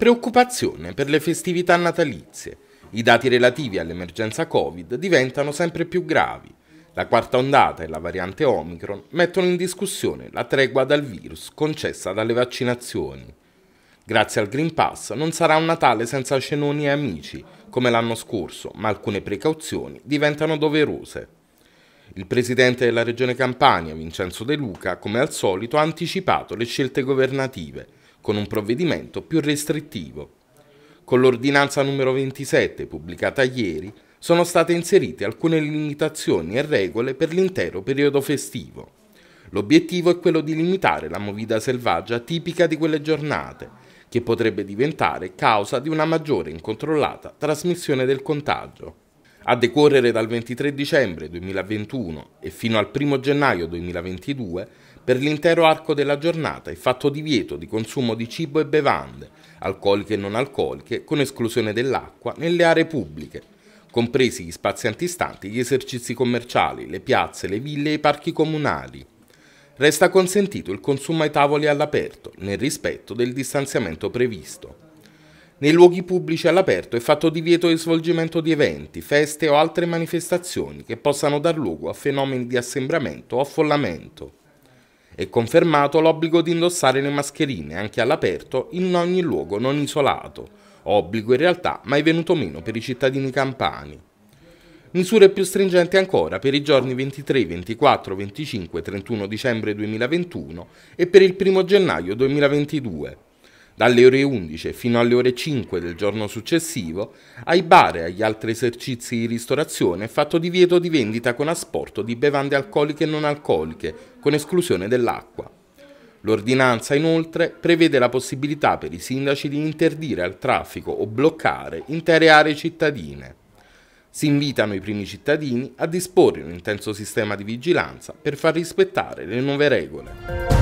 Preoccupazione per le festività natalizie. I dati relativi all'emergenza Covid diventano sempre più gravi. La quarta ondata e la variante Omicron mettono in discussione la tregua dal virus concessa dalle vaccinazioni. Grazie al Green Pass non sarà un Natale senza cenoni e amici, come l'anno scorso, ma alcune precauzioni diventano doverose. Il presidente della Regione Campania, Vincenzo De Luca, come al solito, ha anticipato le scelte governative – con un provvedimento più restrittivo. Con l'ordinanza numero 27, pubblicata ieri, sono state inserite alcune limitazioni e regole per l'intero periodo festivo. L'obiettivo è quello di limitare la movida selvaggia tipica di quelle giornate, che potrebbe diventare causa di una maggiore incontrollata trasmissione del contagio. A decorrere dal 23 dicembre 2021 e fino al 1 gennaio 2022, per l'intero arco della giornata è fatto divieto di consumo di cibo e bevande, alcoliche e non alcoliche, con esclusione dell'acqua, nelle aree pubbliche, compresi gli spazi antistanti, gli esercizi commerciali, le piazze, le ville e i parchi comunali. Resta consentito il consumo ai tavoli all'aperto, nel rispetto del distanziamento previsto nei luoghi pubblici all'aperto è fatto divieto di svolgimento di eventi, feste o altre manifestazioni che possano dar luogo a fenomeni di assembramento o affollamento. È confermato l'obbligo di indossare le mascherine anche all'aperto in ogni luogo non isolato, obbligo in realtà mai venuto meno per i cittadini campani. Misure più stringenti ancora per i giorni 23, 24, 25, 31 dicembre 2021 e per il 1 gennaio 2022 dalle ore 11 fino alle ore 5 del giorno successivo, ai bar e agli altri esercizi di ristorazione è fatto divieto di vendita con asporto di bevande alcoliche e non alcoliche, con esclusione dell'acqua. L'ordinanza inoltre prevede la possibilità per i sindaci di interdire al traffico o bloccare intere aree cittadine. Si invitano i primi cittadini a disporre un intenso sistema di vigilanza per far rispettare le nuove regole.